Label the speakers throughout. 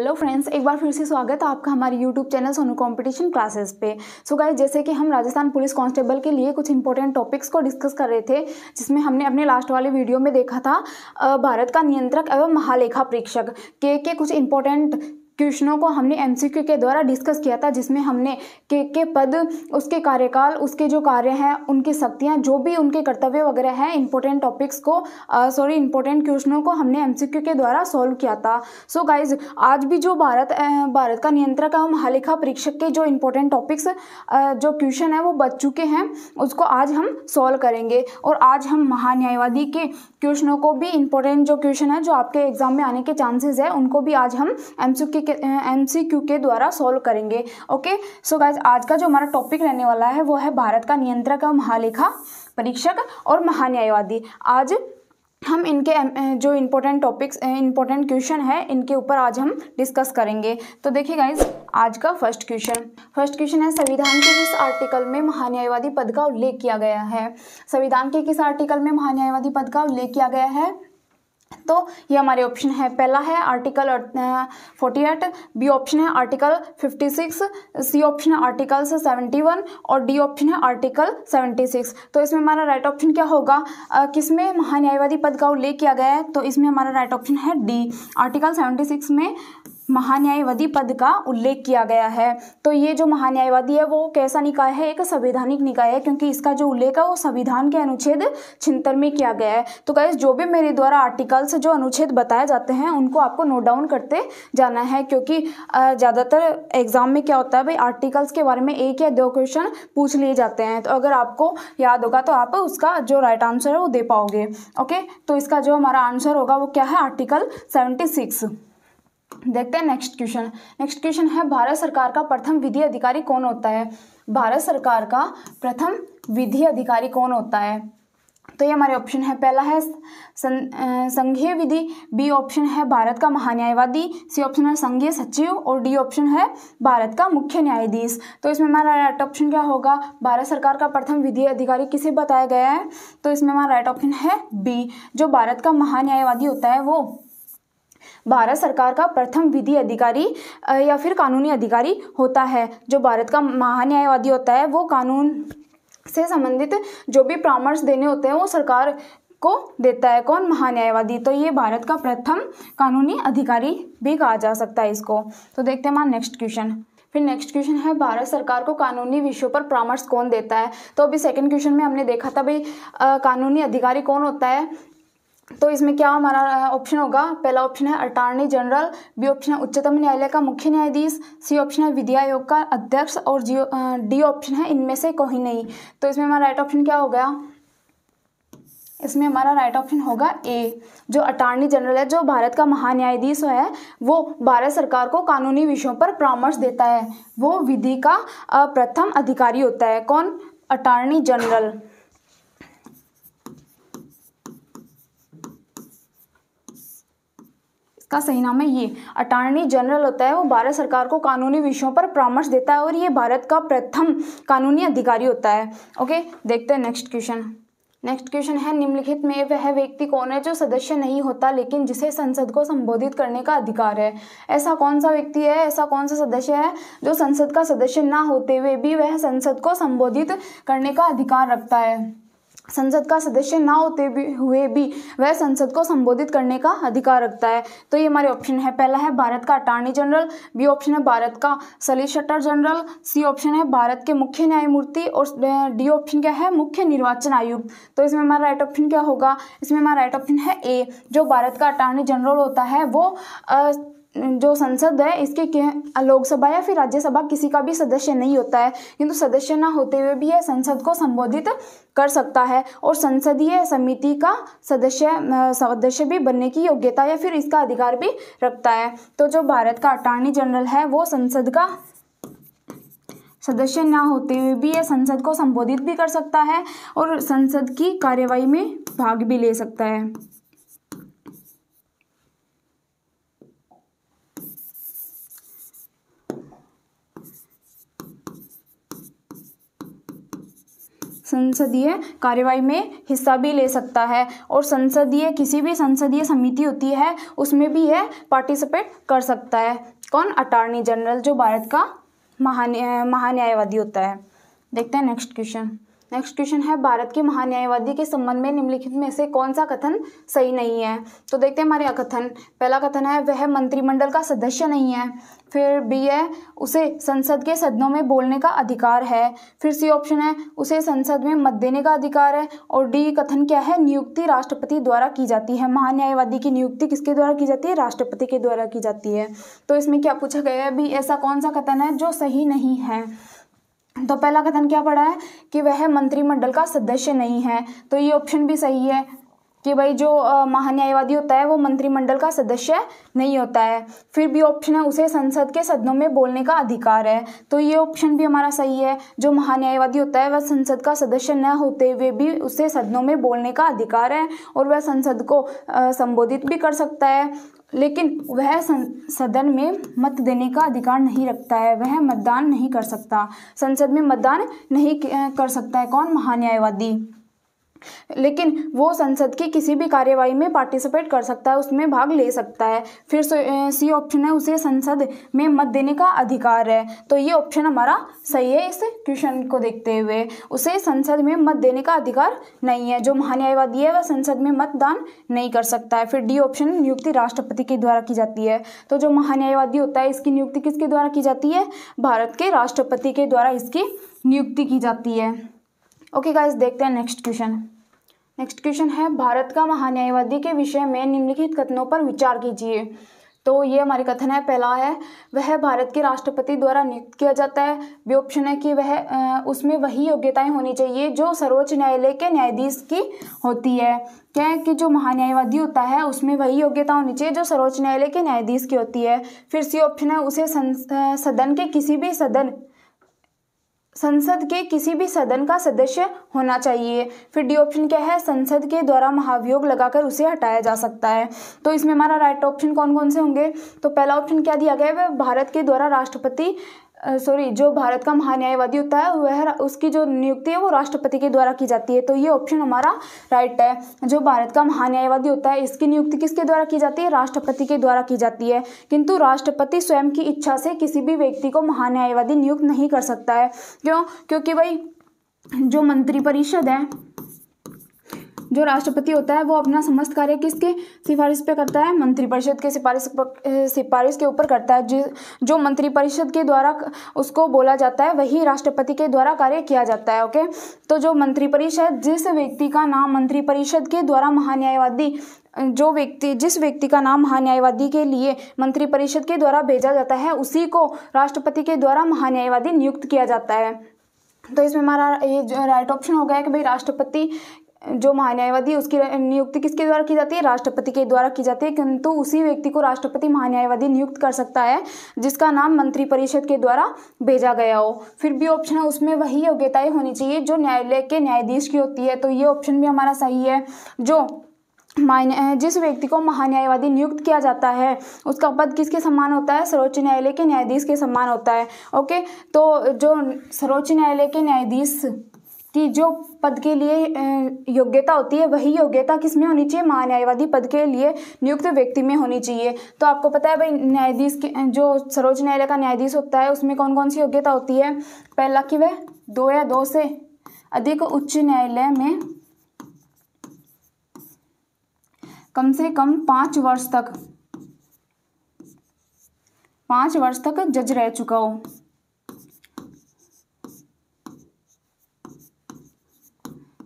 Speaker 1: hello friends एक बार फिर से स्वागत है आपका हमारे YouTube channel Sonu competition classes पे सो so गाइस जैसे कि हम राजस्थान पुलिस कांस्टेबल के लिए कुछ इंपॉर्टेंट टॉपिक्स को डिस्कस कर रहे थे जिसमें हमने अपने लास्ट वाले वीडियो में देखा था भारत का नियंत्रक एवं महालेखा परीक्षक के के कुछ इंपॉर्टेंट क्वेश्चनों को हमने एम के द्वारा डिस्कस किया था जिसमें हमने के के पद उसके कार्यकाल उसके जो कार्य हैं उनकी शक्तियाँ जो भी उनके कर्तव्य वगैरह हैं इंपॉर्टेंट टॉपिक्स को सॉरी इंपॉर्टेंट क्वेश्चनों को हमने एम के द्वारा सॉल्व किया था सो so गाइज आज भी जो भारत भारत का नियंत्रक एवं महालेखा परीक्षक के जो इंपॉर्टेंट टॉपिक्स जो क्वेश्चन है वो बच चुके हैं उसको आज हम सॉल्व करेंगे और आज हम महान्यायवादी के क्वेश्चनों को भी इंपॉर्टेंट जो क्वेश्चन है जो आपके एग्जाम में आने के चांसेस है उनको भी आज हम एम के एम के द्वारा सॉल्व करेंगे ओके सो गाइज आज का जो हमारा टॉपिक रहने वाला है वो है भारत का नियंत्रक और महालेखा परीक्षक और महान्यायवादी आज हम इनके जो इम्पोर्टेंट टॉपिक्स इम्पोर्टेंट क्वेश्चन है इनके ऊपर आज हम डिस्कस करेंगे तो देखिए गाइज आज का फर्स्ट क्वेश्चन फर्स्ट क्वेश्चन है संविधान के किस आर्टिकल में महान्यायवादी पद का उल्लेख किया गया है संविधान के किस आर्टिकल में महान्यायवादी पद का उल्लेख किया गया है तो ये हमारे ऑप्शन है पहला है article forty eight B option है article fifty six C option है आर्टिकल सेवेंटी वन और डी ऑप्शन है आर्टिकल सेवेंटी सिक्स तो इसमें हमारा राइट ऑप्शन क्या होगा किसमें महान्यायवादी पद का उल्लेख किया गया है तो इसमें हमारा राइट ऑप्शन है डी आर्टिकल सेवेंटी सिक्स में महान्यायवादी पद का उल्लेख किया गया है तो ये जो महान्यायवादी है वो कैसा निकाय है एक संवैधानिक निकाय है क्योंकि इसका जो उल्लेख है वो संविधान के अनुच्छेद छिंतर में किया गया है तो कैसे जो भी मेरे द्वारा आर्टिकल्स जो अनुच्छेद बताए जाते हैं उनको आपको नोट डाउन करते जाना है क्योंकि ज़्यादातर एग्जाम में क्या होता है भाई आर्टिकल्स के बारे में एक या दो क्वेश्चन पूछ लिए जाते हैं तो अगर आपको याद होगा तो आप उसका जो राइट आंसर है वो दे पाओगे ओके तो इसका जो हमारा आंसर होगा वो क्या है आर्टिकल सेवेंटी सिक्स देखते हैं नेक्स्ट क्वेश्चन नेक्स्ट क्वेश्चन है भारत सरकार का प्रथम विधि अधिकारी कौन होता है भारत सरकार का प्रथम विधि अधिकारी कौन होता है तो ये हमारे ऑप्शन है पहला है संघीय विधि बी ऑप्शन है भारत का महान्यायवादी सी ऑप्शन है संघीय सचिव और डी ऑप्शन है भारत का मुख्य न्यायाधीश तो इसमें हमारा राइट ऑप्शन क्या होगा भारत सरकार का प्रथम विधि अधिकारी किसे बताया गया है तो इसमें हमारा राइट ऑप्शन है बी जो भारत का महान्यायवादी होता है वो भारत सरकार का प्रथम विधि अधिकारी या फिर कानूनी अधिकारी होता है जो भारत का महान्यायवादी होता है वो कानून से संबंधित जो भी परामर्श देने होते हैं वो सरकार को देता है कौन महान्यायवादी तो ये भारत का प्रथम कानूनी अधिकारी भी कहा जा सकता है इसको तो देखते हैं हमारा नेक्स्ट क्वेश्चन फिर नेक्स्ट क्वेश्चन है भारत सरकार को कानूनी विषयों पर परामर्श कौन देता है तो अभी सेकंड क्वेश्चन में हमने देखा था भाई कानूनी अधिकारी कौन होता है तो इसमें क्या हमारा ऑप्शन होगा पहला ऑप्शन है अटॉर्नी जनरल बी ऑप्शन है उच्चतम न्यायालय का मुख्य न्यायाधीश सी ऑप्शन है विधि आयोग का अध्यक्ष और जी डी ऑप्शन है इनमें से कोई नहीं तो इसमें हमारा राइट ऑप्शन क्या हो गया इसमें हमारा राइट ऑप्शन होगा ए जो अटॉर्नी जनरल है जो भारत का महान्यायाधीश है वो भारत सरकार को कानूनी विषयों पर परामर्श देता है वो विधि का प्रथम अधिकारी होता है कौन अटॉर्नी जनरल इसका सही नाम है ये अटार्नी जनरल होता है वो भारत सरकार को कानूनी विषयों पर परामर्श देता है और ये भारत का प्रथम कानूनी अधिकारी होता है ओके देखते हैं नेक्स्ट क्वेश्चन नेक्स्ट क्वेश्चन है निम्नलिखित में वह व्यक्ति कौन है जो सदस्य नहीं होता लेकिन जिसे संसद को संबोधित करने का अधिकार है ऐसा कौन सा व्यक्ति है ऐसा कौन सा सदस्य है जो संसद का सदस्य ना होते हुए भी वह संसद को संबोधित करने का अधिकार रखता है संसद का सदस्य ना होते भी हुए भी वह संसद को संबोधित करने का अधिकार रखता है तो ये हमारे ऑप्शन है पहला है भारत का अटॉर्नी जनरल बी ऑप्शन है भारत का सलिसिटर जनरल सी ऑप्शन है भारत के मुख्य न्यायमूर्ति और डी ऑप्शन क्या है मुख्य निर्वाचन आयुक्त तो इसमें हमारा राइट ऑप्शन क्या होगा इसमें हमारा राइट ऑप्शन है ए जो भारत का अटॉर्नी जनरल होता है वो आ, जो संसद है इसके लोकसभा या फिर राज्यसभा किसी का भी सदस्य नहीं होता है किंतु सदस्य ना होते हुए भी यह संसद को संबोधित कर सकता है और संसदीय समिति का सदस्य सदस्य भी बनने की योग्यता या फिर इसका अधिकार भी रखता है तो जो भारत का अटॉर्नी जनरल है वो संसद का सदस्य ना होते हुए भी यह संसद को संबोधित भी कर सकता है और संसद की कार्यवाही में भाग भी ले सकता है संसदीय कार्यवाही में हिस्सा भी ले सकता है और संसदीय किसी भी संसदीय समिति होती है उसमें भी यह पार्टिसिपेट कर सकता है कौन अटॉर्नी जनरल जो भारत का महान महान्यायवादी होता है देखते हैं नेक्स्ट क्वेश्चन नेक्स्ट क्वेश्चन है भारत के महान्यायवादी के संबंध में निम्नलिखित में से कौन सा कथन सही नहीं है तो देखते हैं हमारे यहाँ कथन पहला कथन है वह मंत्रिमंडल का सदस्य नहीं है फिर बी है उसे संसद के सदनों में बोलने का अधिकार है फिर सी ऑप्शन है उसे संसद में मत देने का अधिकार है और डी कथन क्या है नियुक्ति राष्ट्रपति द्वारा की जाती है महान्यायवादी की नियुक्ति किसके द्वारा की जाती है राष्ट्रपति के द्वारा की जाती है तो इसमें क्या पूछा गया है भी ऐसा कौन सा कथन है जो सही नहीं है तो पहला कथन क्या पड़ा है कि वह मंत्रिमंडल का सदस्य नहीं है तो ये ऑप्शन भी सही है कि भाई जो महान्यायवादी होता है वो मंत्रिमंडल का सदस्य नहीं होता है फिर भी ऑप्शन है उसे संसद के सदनों में बोलने का अधिकार है तो ये ऑप्शन भी हमारा सही है जो महान्यायवादी होता है वह संसद का सदस्य न होते हुए भी उसे सदनों में बोलने का अधिकार है और वह संसद को संबोधित भी कर सकता है लेकिन वह सदन में मत देने का अधिकार नहीं रखता है वह मतदान नहीं कर सकता संसद में मतदान नहीं कर सकता है कौन महान्यायवादी लेकिन वो संसद की किसी भी कार्यवाही में पार्टिसिपेट कर सकता है उसमें भाग ले सकता है फिर सी ऑप्शन है उसे संसद में मत देने का अधिकार है तो ये ऑप्शन हमारा सही है इस क्वेश्चन को देखते हुए उसे संसद में मत देने का अधिकार नहीं है जो महान्यायवादी है वह संसद में मतदान नहीं कर सकता है फिर डी ऑप्शन नियुक्ति राष्ट्रपति के द्वारा की जाती है तो जो महान्यायवादी होता है इसकी नियुक्ति किसके द्वारा की जाती है भारत के राष्ट्रपति के द्वारा इसकी नियुक्ति की जाती है ओके गाइस देखते हैं नेक्स्ट क्वेश्चन नेक्स्ट क्वेश्चन है भारत का महान्यायवादी के विषय में निम्नलिखित कथनों पर विचार कीजिए तो ये हमारे कथन है पहला है वह भारत के राष्ट्रपति द्वारा नियुक्त किया जाता है वे ऑप्शन है कि वह उसमें वही योग्यताएं होनी चाहिए जो सर्वोच्च न्यायालय के न्यायाधीश की होती है क्या है कि जो महान्यायवादी होता है उसमें वही योग्यता होनी चाहिए जो सर्वोच्च न्यायालय के न्यायाधीश की होती है फिर सी ऑप्शन है उसे सदन के किसी भी सदन संसद के किसी भी सदन का सदस्य होना चाहिए फिर डी ऑप्शन क्या है संसद के द्वारा महाभियोग लगाकर उसे हटाया जा सकता है तो इसमें हमारा राइट ऑप्शन कौन कौन से होंगे तो पहला ऑप्शन क्या दिया गया है वह भारत के द्वारा राष्ट्रपति सॉरी जो भारत का महान्यायवादी होता है वह उसकी जो नियुक्ति है वो राष्ट्रपति के द्वारा की जाती है तो ये ऑप्शन हमारा राइट है जो भारत का महान्यायवादी होता है इसकी नियुक्ति किसके द्वारा की जाती है राष्ट्रपति के द्वारा की जाती है किंतु राष्ट्रपति स्वयं की इच्छा से किसी भी व्यक्ति को महान्यायवादी नियुक्त नहीं कर सकता है क्यों क्योंकि भाई जो मंत्रिपरिषद है जो राष्ट्रपति होता है वो अपना समस्त कार्य किसके सिफारिश पे करता है मंत्रिपरिषद के सिफारिश पर, सिफारिश के ऊपर करता है जो जो मंत्रिपरिषद के द्वारा उसको बोला जाता है वही राष्ट्रपति के द्वारा कार्य किया जाता है ओके तो जो मंत्रिपरिषद जिस व्यक्ति का नाम मंत्रिपरिषद के द्वारा महान्यायवादी जो व्यक्ति जिस व्यक्ति का नाम महान्यायवादी के लिए मंत्रिपरिषद के द्वारा भेजा जाता है उसी को राष्ट्रपति के द्वारा महान्यायवादी नियुक्त किया जाता है तो इसमें हमारा ये राइट ऑप्शन हो गया है कि भाई राष्ट्रपति जो महान्यायवादी उसकी नियुक्ति किसके द्वारा की जाती है राष्ट्रपति के द्वारा की जाती है किंतु उसी व्यक्ति को राष्ट्रपति महान्यायवादी नियुक्त कर सकता है जिसका नाम मंत्रिपरिषद के द्वारा भेजा गया हो फिर भी ऑप्शन है उसमें वही योग्यताएं होनी चाहिए जो न्यायालय के न्यायाधीश की होती है तो ये ऑप्शन भी हमारा सही है जो मान्य जिस व्यक्ति को महान्यायवादी नियुक्त किया जाता है उसका पद किसके समान होता है सर्वोच्च न्यायालय के न्यायाधीश के समान होता है ओके तो जो सर्वोच्च न्यायालय के न्यायाधीश कि जो पद के लिए योग्यता होती है वही योग्यता किस में होनी चाहिए महान्यायवादी पद के लिए नियुक्त व्यक्ति में होनी चाहिए तो आपको पता है भाई न्यायाधीश के जो सर्वोच्च न्यायालय का न्यायाधीश होता है उसमें कौन कौन सी योग्यता होती है पहला कि वह दो या दो से अधिक उच्च न्यायालय में कम से कम पाँच वर्ष तक पाँच वर्ष तक जज रह चुका हो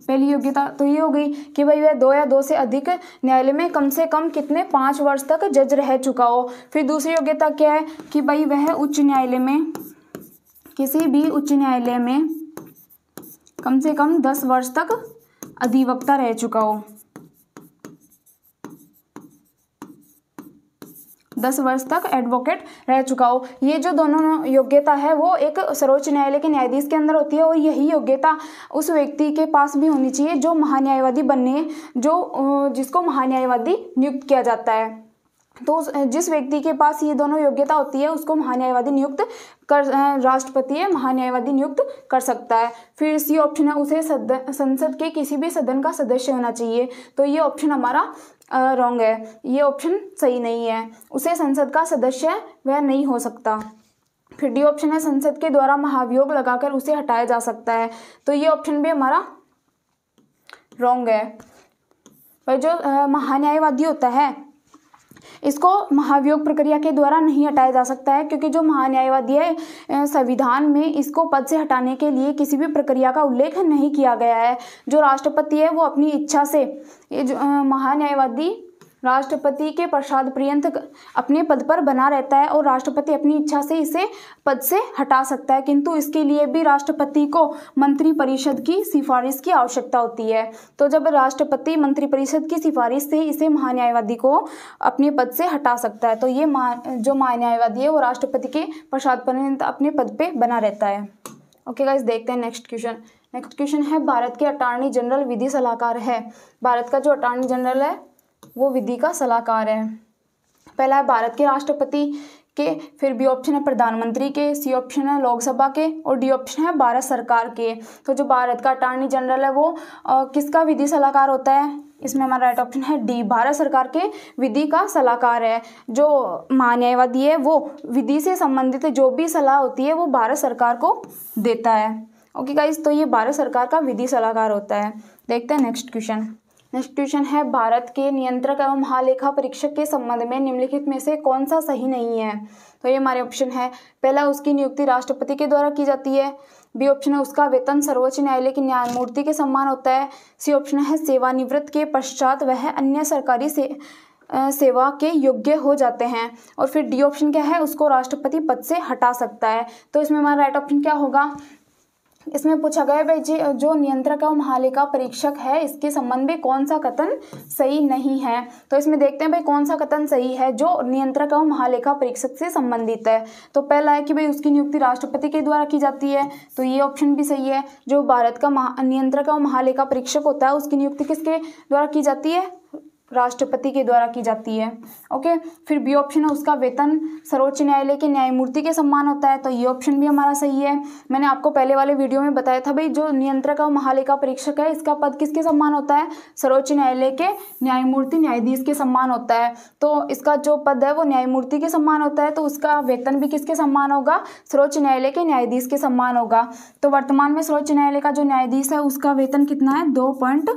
Speaker 1: पहली योग्यता तो ये हो गई कि भाई वह दो या दो से अधिक न्यायालय में कम से कम कितने पाँच वर्ष तक जज रह चुका हो फिर दूसरी योग्यता क्या है कि भाई वह उच्च न्यायालय में किसी भी उच्च न्यायालय में कम से कम दस वर्ष तक अधिवक्ता रह चुका हो दस वर्ष तक एडवोकेट रह चुका हो ये जो दोनों योग्यता है वो एक सर्वोच्च न्यायालय के न्यायाधीश के अंदर होती है और यही योग्यता उस व्यक्ति के पास भी होनी चाहिए जो महान्यायवादी बनने जो जिसको महान्यायवादी नियुक्त किया जाता है तो जिस व्यक्ति के पास ये दोनों योग्यता होती है उसको महान्यायवादी नियुक्त कर राष्ट्रपति है महान्यायवादी नियुक्त कर सकता है फिर सी ऑप्शन है उसे संसद के किसी भी सदन का सदस्य होना चाहिए तो ये ऑप्शन हमारा रॉन्ग है ये ऑप्शन सही नहीं है उसे संसद का सदस्य वह नहीं हो सकता फिर डी ऑप्शन है संसद के द्वारा महाभियोग लगाकर उसे हटाया जा सकता है तो ये ऑप्शन भी हमारा रॉन्ग है पर जो महान्यायवादी होता है इसको महाभियोग प्रक्रिया के द्वारा नहीं हटाया जा सकता है क्योंकि जो महान्यायवादी है संविधान में इसको पद से हटाने के लिए किसी भी प्रक्रिया का उल्लेख नहीं किया गया है जो राष्ट्रपति है वो अपनी इच्छा से ये जो महान्यायवादी राष्ट्रपति के प्रसाद पर्यंत अपने पद पर बना रहता है और राष्ट्रपति अपनी इच्छा से इसे पद से हटा सकता है किंतु इसके लिए भी राष्ट्रपति को मंत्रिपरिषद की सिफारिश की आवश्यकता होती है तो जब राष्ट्रपति मंत्रिपरिषद की सिफारिश से इसे महान्यायवादी को अपने पद से हटा सकता है तो ये जो महान्यायवादी है वो राष्ट्रपति के प्रसाद पर्यंत अपने पद पर बना रहता है ओके गाइज देखते हैं नेक्स्ट क्वेश्चन नेक्स्ट क्वेश्चन है भारत के अटॉर्नी जनरल विधि सलाहकार है भारत का जो अटॉर्नी जनरल है वो विधि का सलाहकार है पहला है भारत के राष्ट्रपति के फिर बी ऑप्शन है प्रधानमंत्री के सी ऑप्शन है लोकसभा के और डी ऑप्शन है भारत सरकार के तो जो भारत का अटॉर्नी जनरल है वो आ, किसका विधि सलाहकार होता है इसमें हमारा राइट ऑप्शन है डी भारत सरकार के विधि का सलाहकार है जो मान्यवादी है वो विधि से संबंधित जो भी सलाह होती है वो भारत सरकार को देता है ओके गाइज तो ये भारत सरकार का विधि सलाहकार होता है देखते हैं नेक्स्ट क्वेश्चन इंस्टीट्यूशन है भारत के नियंत्रक एवं महालेखा परीक्षक के संबंध में निम्नलिखित में से कौन सा सही नहीं है तो ये हमारे ऑप्शन है पहला उसकी नियुक्ति राष्ट्रपति के द्वारा की जाती है बी ऑप्शन है उसका वेतन सर्वोच्च न्यायालय के न्यायमूर्ति के सम्मान होता है सी ऑप्शन है सेवानिवृत्त के पश्चात वह अन्य सरकारी से सेवा के योग्य हो जाते हैं और फिर डी ऑप्शन क्या है उसको राष्ट्रपति पद से हटा सकता है तो इसमें हमारा राइट ऑप्शन क्या होगा इसमें पूछा गया भाई जो नियंत्रक एवं महालेखा परीक्षक है इसके संबंध में कौन सा कथन सही नहीं है तो इसमें देखते हैं भाई कौन सा कथन सही है जो नियंत्रक एवं महालेखा परीक्षक से संबंधित है तो पहला है कि भाई उसकी नियुक्ति राष्ट्रपति के द्वारा की जाती है तो ये ऑप्शन भी सही है जो भारत का नियंत्रक एवं महालेखा परीक्षक होता है उसकी नियुक्ति किसके द्वारा की जाती है राष्ट्रपति के द्वारा की जाती है ओके फिर बी ऑप्शन है उसका वेतन सर्वोच्च न्यायालय के न्यायमूर्ति के सम्मान होता है तो ये ऑप्शन भी हमारा सही है मैंने आपको पहले वाले वीडियो में बताया था भाई जो नियंत्रक और महालेखा परीक्षक है इसका पद किसके सम्मान होता है सर्वोच्च न्यायालय के न्यायमूर्ति न्यायाधीश के सम्मान होता है तो इसका जो पद है वो न्यायमूर्ति के सम्मान होता है तो उसका वेतन भी किसके सम्मान होगा सर्वोच्च न्यायालय के न्यायाधीश के सम्मान होगा तो वर्तमान में सर्वोच्च न्यायालय का जो न्यायाधीश है उसका वेतन कितना है दो पॉइंट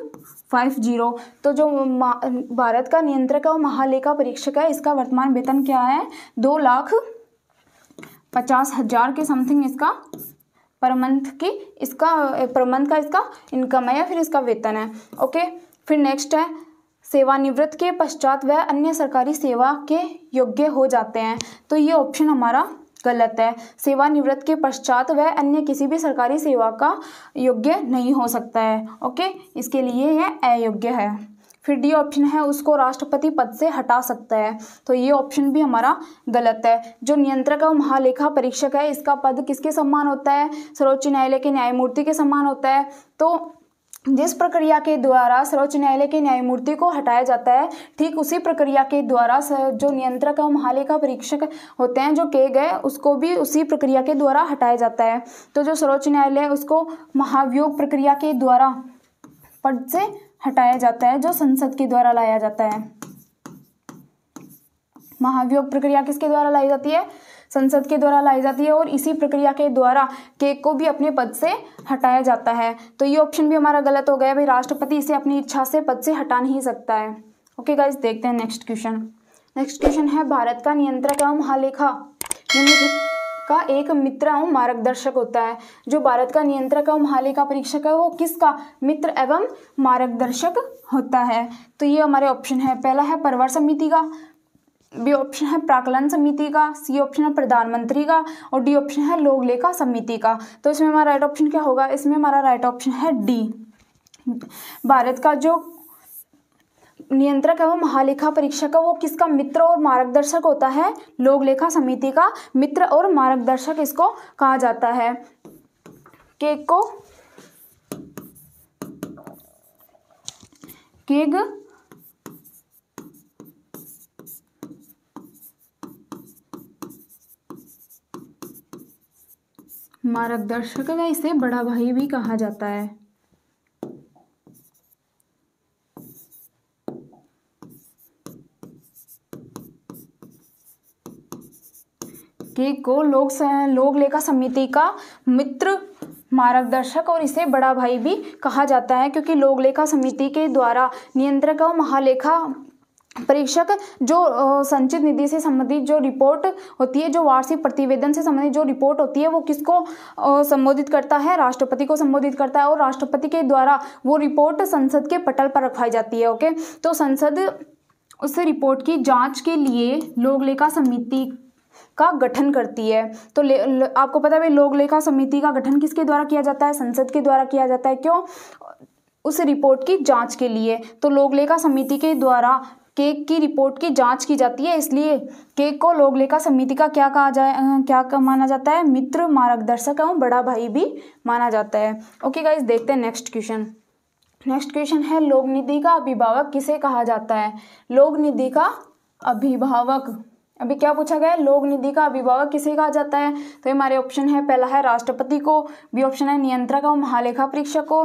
Speaker 1: फाइव जीरो तो जो भारत का नियंत्रक है वो महालेखा परीक्षक है इसका वर्तमान वेतन क्या है दो लाख पचास हजार के समथिंग इसका पर मंथ की इसका पर मंथ का इसका इनकम है या फिर इसका वेतन है ओके फिर नेक्स्ट है सेवानिवृत्त के पश्चात वह अन्य सरकारी सेवा के योग्य हो जाते हैं तो ये ऑप्शन हमारा गलत है सेवानिवृत्त के पश्चात वह अन्य किसी भी सरकारी सेवा का योग्य नहीं हो सकता है ओके इसके लिए यह अयोग्य है फिर डी ऑप्शन है उसको राष्ट्रपति पद से हटा सकता है तो ये ऑप्शन भी हमारा गलत है जो नियंत्रक और महालेखा परीक्षक है इसका पद किसके सम्मान होता है सर्वोच्च न्यायालय के न्यायमूर्ति के सम्मान होता है तो जिस प्रक्रिया के द्वारा सर्वोच्च न्यायालय के न्यायमूर्ति को हटाया जाता है ठीक उसी प्रक्रिया के द्वारा जो नियंत्रक और महालेखा परीक्षक होते हैं जो किए गए उसको भी उसी प्रक्रिया के द्वारा हटाया जाता है तो जो सर्वोच्च न्यायालय उसको महाभियोग प्रक्रिया के द्वारा पद से हटाया जाता है जो संसद के द्वारा लाया जाता है महाभियोग प्रक्रिया किसके द्वारा लाई जाती है संसद के द्वारा लाई जाती है और इसी प्रक्रिया के द्वारा केक को भी अपने पद से हटाया जाता है तो ये ऑप्शन भी हमारा गलत हो गया भाई राष्ट्रपति इसे अपनी इच्छा से पद से हटा नहीं सकता है ओके गाइज देखते हैं नेक्स्ट क्वेश्चन नेक्स्ट क्वेश्चन है भारत का नियंत्रक एवं महालेखा का एक मित्र एवं मार्गदर्शक होता है जो भारत का नियंत्रक एवं महालेखा परीक्षक है वो किसका मित्र एवं मार्गदर्शक होता है तो ये हमारे ऑप्शन है पहला है परवर समिति का बी ऑप्शन है प्राकलन समिति का सी ऑप्शन है प्रधानमंत्री का और डी ऑप्शन है लोग लेखा समिति का तो इसमें हमारा राइट ऑप्शन क्या होगा इसमें हमारा राइट ऑप्शन है डी भारत का जो नियंत्रक है वो महालेखा परीक्षक है वो किसका मित्र और मार्गदर्शक होता है लोग लेखा समिति का मित्र और मार्गदर्शक इसको कहा जाता है केक को केग मार्गदर्शक या इसे बड़ा भाई भी कहा जाता है केक को लोक लोक लेखा समिति का मित्र मार्गदर्शक और इसे बड़ा भाई भी कहा जाता है क्योंकि लोक लेखा समिति के द्वारा नियंत्रक और महालेखा परीक्षक जो संचित निधि से संबंधित जो रिपोर्ट होती है जो वार्षिक प्रतिवेदन से संबंधित जो रिपोर्ट होती है वो किसको संबोधित करता है राष्ट्रपति को संबोधित करता है और राष्ट्रपति के द्वारा वो रिपोर्ट संसद के पटल पर रखवाई जाती है ओके तो संसद उस रिपोर्ट की जांच के लिए लोक लेखा समिति का गठन करती है तो ले, ल, आपको पता है लोक लेखा समिति का गठन किसके द्वारा किया जाता है संसद के द्वारा किया जाता है क्यों उस रिपोर्ट की जांच के लिए तो लोक लेखा समिति के द्वारा केक की रिपोर्ट की जांच की जाती है इसलिए केक को लोकलेखा समिति का क्या कहा जाए क्या का माना जाता है मित्र मार्गदर्शक एवं बड़ा भाई भी माना जाता है ओके गाइज देखते हैं नेक्स्ट क्वेश्चन नेक्स्ट क्वेश्चन है निधि का अभिभावक किसे कहा जाता है निधि का अभिभावक अभी क्या पूछा गया है लोक निधि का अभिभावक किसे कहा जाता है तो हमारे ऑप्शन है पहला है राष्ट्रपति को बी ऑप्शन है नियंत्रक और महालेखा परीक्षक को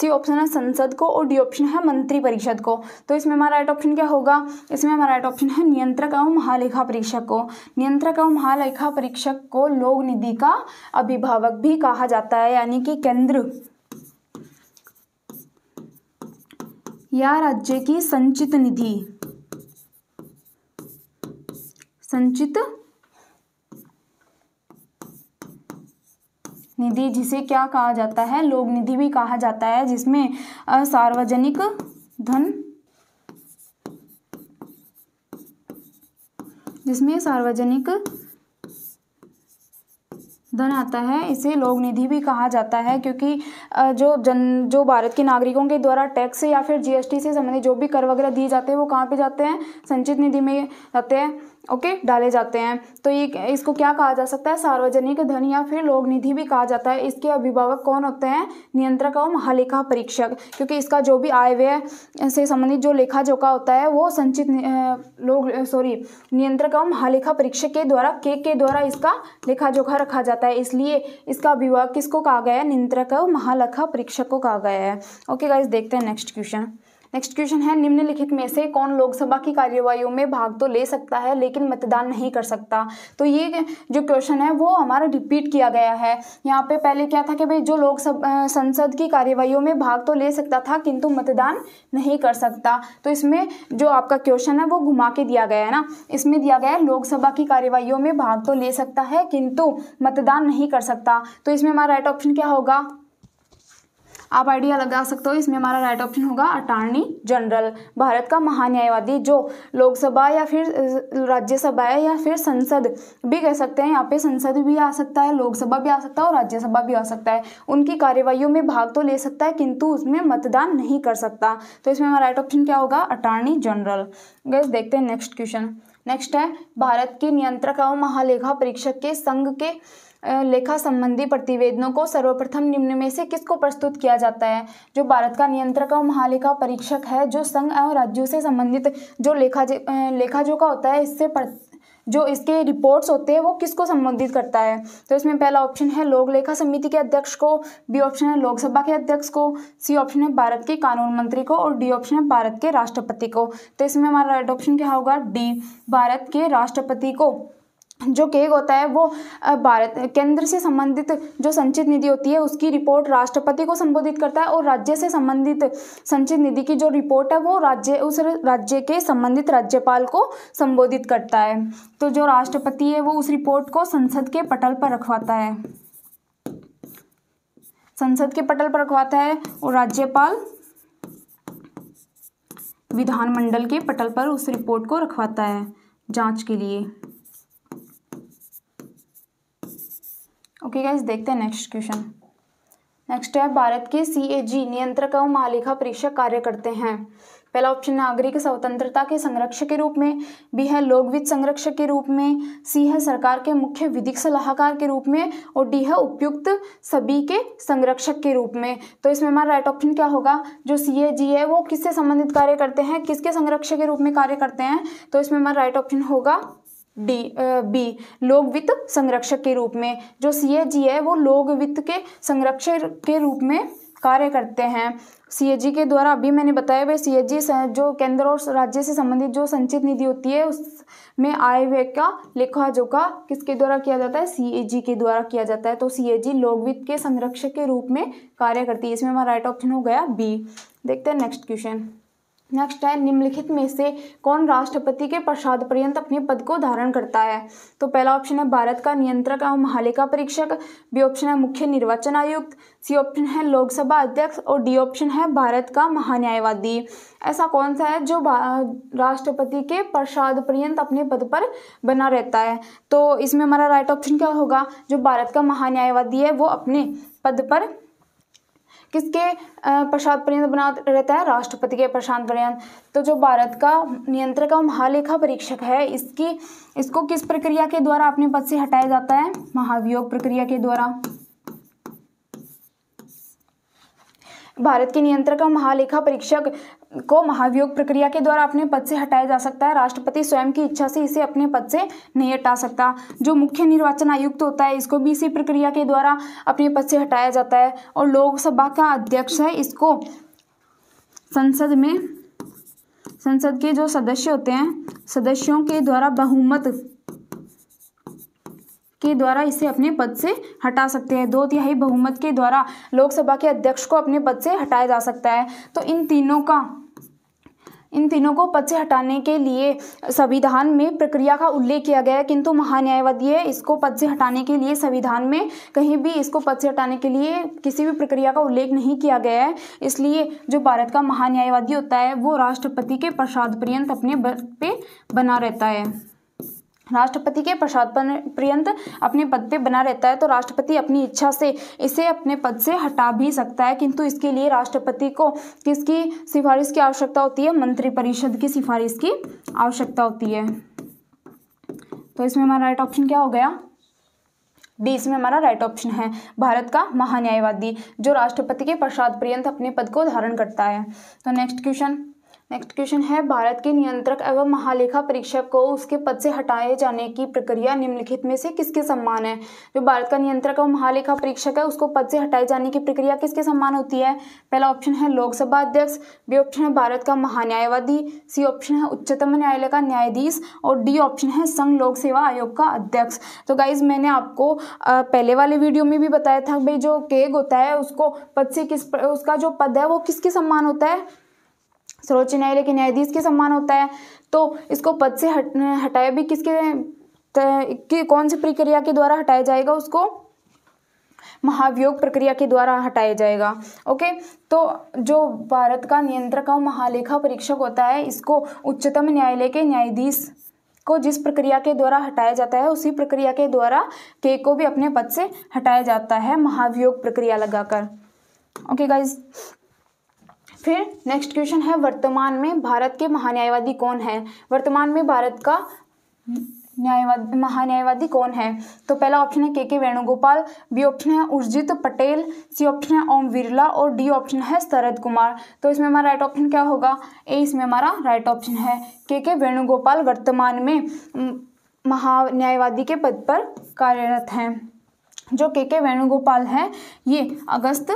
Speaker 1: सी ऑप्शन है संसद को और डी ऑप्शन है मंत्री परिषद को तो इसमें हमारा राइट ऑप्शन क्या होगा इसमें हमारा राइट ऑप्शन है नियंत्रक एवं महालेखा परीक्षक को नियंत्रक एवं महालेखा परीक्षक को लोक निधि का अभिभावक भी कहा जाता है यानी कि केंद्र या राज्य की संचित निधि संचित निधि जिसे क्या कहा जाता है लोक निधि भी कहा जाता है जिसमें सार्वजनिक धन जिसमें सार्वजनिक धन आता है इसे लोक निधि भी कहा जाता है क्योंकि जो जन जो भारत के नागरिकों के द्वारा टैक्स या फिर जीएसटी से संबंधित जो भी कर वगैरह दिए जाते हैं वो कहाँ पे जाते हैं संचित निधि में जाते हैं ओके okay, डाले जाते हैं तो ये इसको क्या कहा जा सकता है सार्वजनिक धन या फिर लोक निधि भी कहा जाता है इसके अभिभावक कौन होते हैं नियंत्रक और महालेखा परीक्षक क्योंकि इसका जो भी आय व्यय से संबंधित जो लेखा जोखा होता है वो संचित लोग सॉरी नियंत्रक और महालेखा परीक्षक के द्वारा के के द्वारा इसका लेखा जोखा रखा जाता है इसलिए इसका अभिभावक किसको कहा गया है नियंत्रक और महालेखा परीक्षक को कहा गया है ओके गाइज देखते हैं नेक्स्ट क्वेश्चन नेक्स्ट क्वेश्चन है निम्नलिखित में से कौन लोकसभा की कार्यवाही में भाग तो ले सकता है लेकिन मतदान नहीं कर सकता तो ये जो क्वेश्चन है वो हमारा रिपीट किया गया है यहाँ पे पहले क्या था कि भाई जो लोकसभा संसद की कार्यवाही में भाग तो ले सकता था किंतु मतदान नहीं कर सकता तो इसमें जो आपका क्वेश्चन है वो घुमा के दिया गया है ना इसमें दिया गया है लोकसभा की कार्यवाही में भाग तो ले सकता है किंतु मतदान नहीं कर सकता तो इसमें हमारा राइट ऑप्शन क्या होगा आप आइडिया लगा सकते हो इसमें हमारा राइट ऑप्शन होगा अटार्नी जनरल भारत का महान्यायवादी जो लोकसभा या फिर राज्यसभा या फिर संसद भी कह सकते हैं यहाँ पे संसद भी आ सकता है लोकसभा भी आ सकता है और राज्यसभा भी आ सकता है उनकी कार्यवाही में भाग तो ले सकता है किंतु उसमें मतदान नहीं कर सकता तो इसमें हमारा राइट ऑप्शन क्या होगा अटार्नी जनरल गैस देखते हैं नेक्स्ट क्वेश्चन नेक्स्ट है भारत के नियंत्रक एवं महालेखा परीक्षक के संघ के लेखा संबंधी प्रतिवेदनों को सर्वप्रथम निम्न में से किसको प्रस्तुत किया जाता है जो भारत का नियंत्रक और महालेखा परीक्षक है जो संघ एवं राज्यों से संबंधित जो लेखा लेखा जो का होता है इससे जो इसके रिपोर्ट्स होते हैं वो किसको संबंधित करता है तो इसमें पहला ऑप्शन है लोक लेखा समिति के अध्यक्ष को बी ऑप्शन है लोकसभा के अध्यक्ष को सी ऑप्शन है भारत के कानून मंत्री को और डी ऑप्शन है भारत के राष्ट्रपति को तो इसमें हमारा राइट ऑप्शन क्या होगा डी भारत के राष्ट्रपति को जो केग होता है वो भारत केंद्र से संबंधित जो संचित निधि होती है उसकी रिपोर्ट राष्ट्रपति को संबोधित करता है और राज्य से संबंधित संचित निधि की जो रिपोर्ट है वो राज्य उस राज्य के संबंधित राज्यपाल को संबोधित करता है तो जो राष्ट्रपति है वो उस रिपोर्ट को संसद के पटल पर रखवाता है संसद के पटल पर रखवाता है और राज्यपाल विधानमंडल के पटल पर उस रिपोर्ट को रखवाता है जांच के लिए ओके गाइज देखते हैं नेक्स्ट क्वेश्चन नेक्स्ट है भारत के सी ए जी नियंत्रक एवं महालेखा परीक्षक कार्य करते हैं पहला ऑप्शन नागरिक स्वतंत्रता के संरक्षक के रूप में बी है लोकविद संरक्षक के रूप में सी है सरकार के मुख्य विधिक सलाहकार के रूप में और डी है उपयुक्त सभी के संरक्षक के रूप में तो इसमें हमारा राइट ऑप्शन क्या होगा जो सी ए जी है वो किससे संबंधित कार्य करते हैं किसके संरक्षक के रूप में कार्य करते हैं तो इसमें हमारा राइट ऑप्शन होगा डी बी लोक वित्त संरक्षक के रूप में जो सी है वो लोक वित्त के संरक्षक के रूप में कार्य करते हैं सी के द्वारा अभी मैंने बताया हुआ सी जो केंद्र और राज्य से संबंधित जो संचित निधि होती है उसमें आय व्यय का लेखा जोखा किसके द्वारा किया जाता है सी के द्वारा किया जाता है तो सी लोक वित्त के संरक्षक के रूप में कार्य करती है इसमें हमारा राइट ऑप्शन हो गया बी देखते हैं नेक्स्ट क्वेश्चन नेक्स्ट है निम्नलिखित में से कौन राष्ट्रपति के प्रसाद पर्यंत अपने पद को धारण करता है तो पहला ऑप्शन है भारत का नियंत्रक एवं महालेखा परीक्षक बी ऑप्शन है मुख्य निर्वाचन आयुक्त सी ऑप्शन है लोकसभा अध्यक्ष और डी ऑप्शन है भारत का महान्यायवादी ऐसा कौन सा है जो राष्ट्रपति के प्रसाद पर्यंत अपने पद पर बना रहता है तो इसमें हमारा राइट ऑप्शन क्या होगा जो भारत का महान्यायवादी है वो अपने पद पर किसके प्रसाद पर्यंत बना रहता है राष्ट्रपति के पश्चात पर्यंत तो जो भारत का नियंत्रक और महालेखा परीक्षक है इसकी इसको किस प्रक्रिया के द्वारा अपने पद से हटाया जाता है महाभियोग प्रक्रिया के द्वारा भारत के नियंत्रक और महालेखा परीक्षक को महाभियोग प्रक्रिया के द्वारा अपने पद से हटाया जा सकता है राष्ट्रपति स्वयं की इच्छा से इसे अपने पद से नहीं हटा सकता जो मुख्य निर्वाचन आयुक्त होता है इसको भी इसी प्रक्रिया के द्वारा अपने पद से हटाया जाता है और लोकसभा का अध्यक्ष है इसको संसद में संसद के जो सदस्य होते हैं सदस्यों के द्वारा बहुमत के द्वारा इसे अपने पद से हटा सकते हैं दो तिहाई बहुमत के द्वारा लोकसभा के अध्यक्ष को अपने पद से हटाया जा सकता है तो इन तीनों का इन तीनों को पद से हटाने के लिए संविधान में प्रक्रिया का उल्लेख किया गया है किंतु महान्यायवादी है इसको पद से हटाने के लिए संविधान में कहीं भी इसको पद से हटाने के लिए किसी भी प्रक्रिया का उल्लेख नहीं किया गया है इसलिए जो भारत का महान्यायवादी होता है वो राष्ट्रपति के प्रसाद पर्यंत अपने पे बना रहता है राष्ट्रपति के प्रसाद पर्यंत अपने पद पे बना रहता है तो राष्ट्रपति अपनी इच्छा से इसे अपने पद से हटा भी सकता है किंतु इसके लिए राष्ट्रपति को किसकी सिफारिश की आवश्यकता होती है मंत्रिपरिषद की सिफारिश की आवश्यकता होती है तो इसमें हमारा राइट ऑप्शन क्या हो गया डी इसमें हमारा राइट ऑप्शन है भारत का महान्यायवादी जो राष्ट्रपति के प्रसाद पर्यंत अपने पद को धारण करता है तो नेक्स्ट क्वेश्चन नेक्स्ट क्वेश्चन है भारत के नियंत्रक एवं महालेखा परीक्षक को उसके पद से हटाए जाने की प्रक्रिया निम्नलिखित में से किसके सम्मान है जो भारत का नियंत्रक एवं महालेखा परीक्षक है उसको पद से हटाए जाने की प्रक्रिया किसके सम्मान होती है पहला ऑप्शन है लोकसभा अध्यक्ष बी ऑप्शन है भारत का महान्यायवादी सी ऑप्शन है उच्चतम न्यायालय का न्यायाधीश और डी ऑप्शन है संघ लोक सेवा आयोग का अध्यक्ष तो गाइज मैंने आपको पहले वाले वीडियो में भी बताया था भाई जो केग होता है उसको पद से किस उसका जो पद है वो किसके सम्मान होता है सर्वोच्च न्यायालय के न्यायाधीश के सम्मान होता है तो इसको पद से हट हटाया भी किसके कौन सी प्रक्रिया के द्वारा हटाया जाएगा उसको महाभियोग प्रक्रिया के द्वारा हटाया जाएगा ओके तो जो भारत का नियंत्रक और महालेखा परीक्षक होता है इसको उच्चतम न्यायालय के न्यायाधीश को जिस प्रक्रिया के द्वारा हटाया जाता है उसी प्रक्रिया के द्वारा के को भी अपने पद से हटाया जाता है महाभियोग प्रक्रिया लगाकर ओके गाइज फिर नेक्स्ट क्वेश्चन है वर्तमान में भारत के महान्यायवादी कौन है वर्तमान में भारत का न्यायवादी महान्यायवादी कौन है तो पहला ऑप्शन है के के वेणुगोपाल बी ऑप्शन है उर्जित पटेल सी ऑप्शन है ओम बिरला और डी ऑप्शन है शरद कुमार तो इसमें हमारा राइट ऑप्शन क्या होगा ए इसमें हमारा राइट ऑप्शन है के के वेणुगोपाल वर्तमान में महान्यायवादी के पद पर कार्यरत हैं जो के के वेणुगोपाल हैं ये अगस्त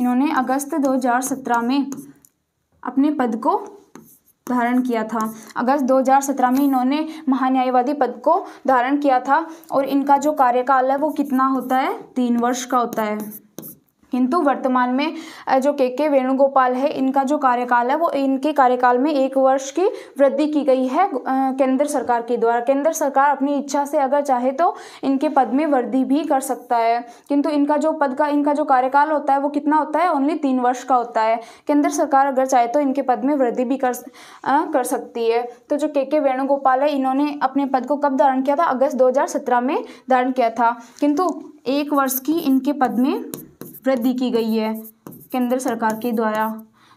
Speaker 1: इन्होंने अगस्त 2017 में अपने पद को धारण किया था अगस्त 2017 में इन्होंने महान्यायवादी पद को धारण किया था और इनका जो कार्यकाल है वो कितना होता है तीन वर्ष का होता है किंतु वर्तमान में जो के के वेणुगोपाल है इनका जो कार्यकाल है वो इनके कार्यकाल में एक वर्ष की वृद्धि की गई है केंद्र सरकार के द्वारा केंद्र सरकार अपनी इच्छा से अगर चाहे तो इनके पद में वृद्धि भी कर सकता है किंतु इनका जो पद का इनका जो कार्यकाल होता है वो कितना होता है ओनली तीन वर्ष का होता है केंद्र सरकार अगर चाहे तो इनके पद में वृद्धि भी कर आ, कर सकती है तो जो के के वेणुगोपाल है इन्होंने अपने पद को कब धारण किया था अगस्त दो में धारण किया था किंतु एक वर्ष की इनके पद में वृद्धि की गई है केंद्र सरकार के द्वारा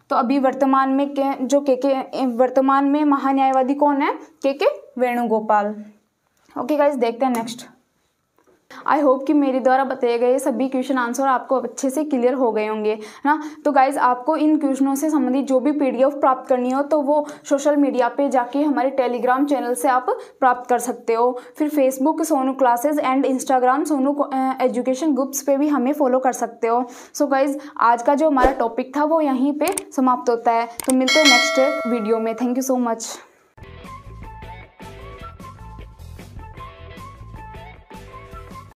Speaker 1: तो अभी वर्तमान में के जो के के वर्तमान में महान्यायवादी कौन है के के वेणुगोपाल ओके गाइज देखते हैं नेक्स्ट आई होप कि मेरे द्वारा बताए गए सभी क्वेश्चन आंसर आपको अच्छे से क्लियर हो गए होंगे ना तो गाइज़ आपको इन क्वेश्चनों से संबंधित जो भी पी प्राप्त करनी हो तो वो सोशल मीडिया पर जाके हमारे टेलीग्राम चैनल से आप प्राप्त कर सकते हो फिर Facebook Sonu classes and Instagram Sonu education groups पे भी हमें फॉलो कर सकते हो सो so गाइज़ आज का जो हमारा टॉपिक था वो यहीं पर समाप्त होता है तो मिलते हैं नेक्स्ट वीडियो में थैंक यू सो मच